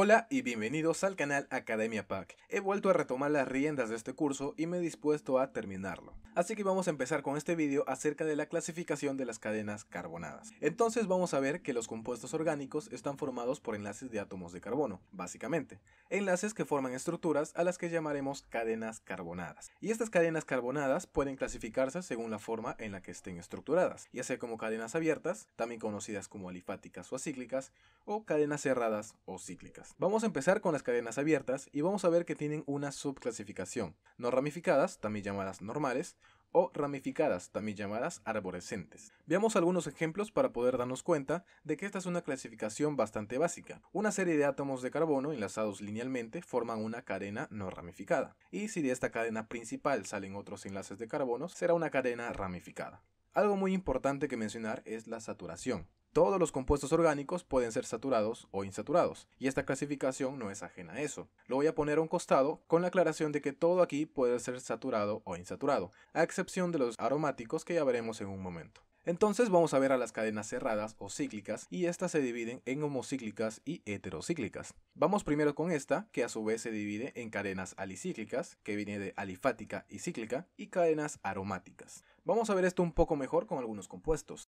Hola y bienvenidos al canal Academia Pack. He vuelto a retomar las riendas de este curso y me he dispuesto a terminarlo. Así que vamos a empezar con este vídeo acerca de la clasificación de las cadenas carbonadas. Entonces vamos a ver que los compuestos orgánicos están formados por enlaces de átomos de carbono, básicamente. Enlaces que forman estructuras a las que llamaremos cadenas carbonadas. Y estas cadenas carbonadas pueden clasificarse según la forma en la que estén estructuradas, ya sea como cadenas abiertas, también conocidas como alifáticas o acíclicas, o cadenas cerradas o cíclicas. Vamos a empezar con las cadenas abiertas y vamos a ver que tienen una subclasificación. No ramificadas, también llamadas normales, o ramificadas, también llamadas arborescentes. Veamos algunos ejemplos para poder darnos cuenta de que esta es una clasificación bastante básica. Una serie de átomos de carbono enlazados linealmente forman una cadena no ramificada, y si de esta cadena principal salen otros enlaces de carbono, será una cadena ramificada. Algo muy importante que mencionar es la saturación. Todos los compuestos orgánicos pueden ser saturados o insaturados, y esta clasificación no es ajena a eso. Lo voy a poner a un costado con la aclaración de que todo aquí puede ser saturado o insaturado, a excepción de los aromáticos que ya veremos en un momento. Entonces vamos a ver a las cadenas cerradas o cíclicas y estas se dividen en homocíclicas y heterocíclicas. Vamos primero con esta, que a su vez se divide en cadenas alicíclicas, que viene de alifática y cíclica, y cadenas aromáticas. Vamos a ver esto un poco mejor con algunos compuestos.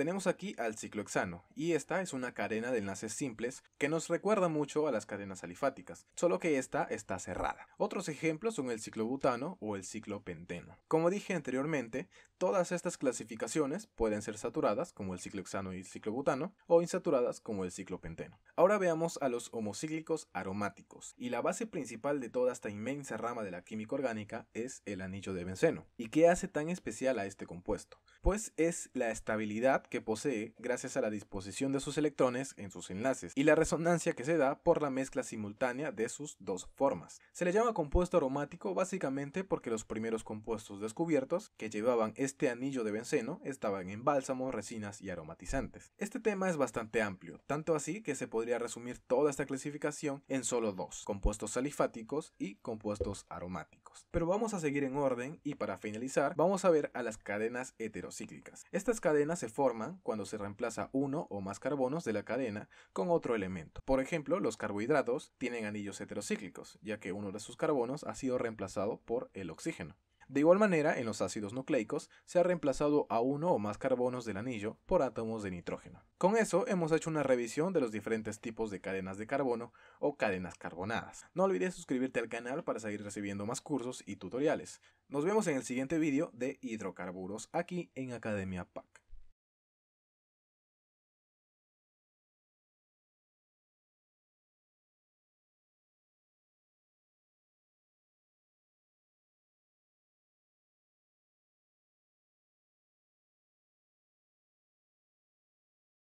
Tenemos aquí al ciclohexano, y esta es una cadena de enlaces simples que nos recuerda mucho a las cadenas alifáticas, solo que esta está cerrada. Otros ejemplos son el ciclobutano o el ciclopenteno. Como dije anteriormente, todas estas clasificaciones pueden ser saturadas, como el ciclohexano y el ciclobutano, o insaturadas, como el ciclopenteno. Ahora veamos a los homocíclicos aromáticos, y la base principal de toda esta inmensa rama de la química orgánica es el anillo de benceno. ¿Y qué hace tan especial a este compuesto? Pues es la estabilidad que posee gracias a la disposición de sus electrones en sus enlaces y la resonancia que se da por la mezcla simultánea de sus dos formas. Se le llama compuesto aromático básicamente porque los primeros compuestos descubiertos que llevaban este anillo de benceno estaban en bálsamos, resinas y aromatizantes. Este tema es bastante amplio, tanto así que se podría resumir toda esta clasificación en solo dos, compuestos alifáticos y compuestos aromáticos. Pero vamos a seguir en orden y para finalizar vamos a ver a las cadenas heterocíclicas. Estas cadenas se forman cuando se reemplaza uno o más carbonos de la cadena con otro elemento. Por ejemplo, los carbohidratos tienen anillos heterocíclicos, ya que uno de sus carbonos ha sido reemplazado por el oxígeno. De igual manera, en los ácidos nucleicos se ha reemplazado a uno o más carbonos del anillo por átomos de nitrógeno. Con eso hemos hecho una revisión de los diferentes tipos de cadenas de carbono o cadenas carbonadas. No olvides suscribirte al canal para seguir recibiendo más cursos y tutoriales. Nos vemos en el siguiente vídeo de hidrocarburos aquí en Academia PAC.